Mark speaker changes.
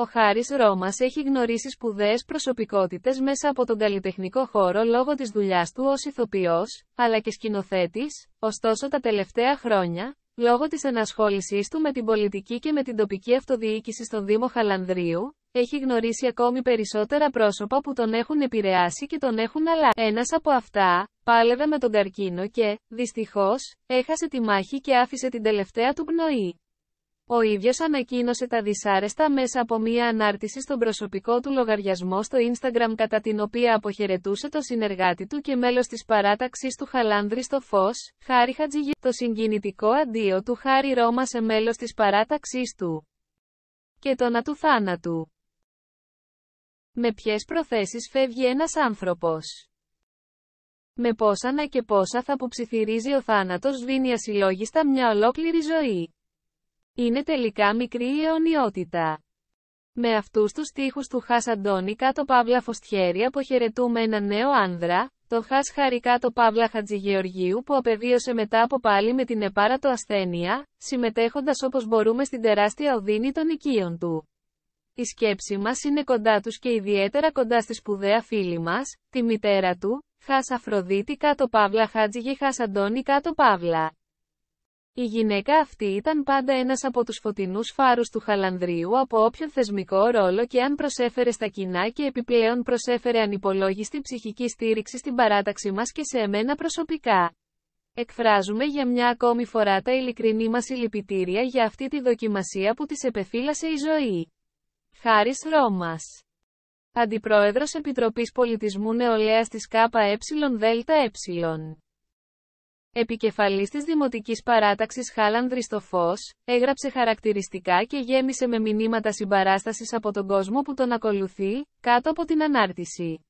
Speaker 1: Ο Χάρης Ρώμας έχει γνωρίσει σπουδαίες προσωπικότητες μέσα από τον καλλιτεχνικό χώρο λόγω της δουλειάς του ως ηθοποιός, αλλά και σκηνοθέτης, ωστόσο τα τελευταία χρόνια, λόγω της ενασχόλησής του με την πολιτική και με την τοπική αυτοδιοίκηση στον Δήμο Χαλανδρίου, έχει γνωρίσει ακόμη περισσότερα πρόσωπα που τον έχουν επηρεάσει και τον έχουν αλλά ένας από αυτά, πάλευε με τον καρκίνο και, δυστυχώς, έχασε τη μάχη και άφησε την τελευταία του πνοή. Ο ίδιος ανακοίνωσε τα δυσάρεστα μέσα από μία ανάρτηση στον προσωπικό του λογαριασμό στο Instagram κατά την οποία αποχαιρετούσε το συνεργάτη του και μέλος της παράταξης του Χαλάνδρη στο Φως, Χάρη Χατζηγή, το συγκινητικό αντίο του Χάρη Ρώμα σε μέλος της παράταξής του και τον του θάνατου. Με ποιες προθέσεις φεύγει ένας άνθρωπος. Με πόσα να και πόσα θα αποψιθυρίζει ο θάνατος βίνει ασυλλόγιστα μια ολόκληρη ζωή είναι τελικά μικρή η αιωνιότητα. Με αυτούς τους στίχους του Χας Αντώνη κάτω Παύλα Φωστιέρη αποχαιρετούμε ένα νέο άνδρα, το Χας Χαρικά το Παύλα Χατζηγεωργίου που απεβίωσε μετά από πάλι με την επάρατο ασθένεια, συμμετέχοντας όπως μπορούμε στην τεράστια οδύνη των οικείων του. Η σκέψη μας είναι κοντά τους και ιδιαίτερα κοντά στη σπουδαία φίλη μας, τη μητέρα του, Χας Αφροδίτη κάτω Παύλα Χατζηγε Χας Αντώνη κάτω Παύλα. Η γυναίκα αυτή ήταν πάντα ένας από τους φωτεινούς φάρους του Χαλανδρίου από όποιον θεσμικό ρόλο και αν προσέφερε στα κοινά και επιπλέον προσέφερε ανυπολόγιστη ψυχική στήριξη στην παράταξη μας και σε εμένα προσωπικά. Εκφράζουμε για μια ακόμη φορά τα ειλικρινή μας συλληπιτήρια για αυτή τη δοκιμασία που της επεφύλασε η ζωή. Χάρης Ρώμας Αντιπρόεδρος Επιτροπής Πολιτισμού Νεολαίας της ΚΑΕ Επικεφαλής της Δημοτικής Παράταξης Χάλαν στο έγραψε χαρακτηριστικά και γέμισε με μηνύματα συμπαράστασης από τον κόσμο που τον ακολουθεί, κάτω από την ανάρτηση.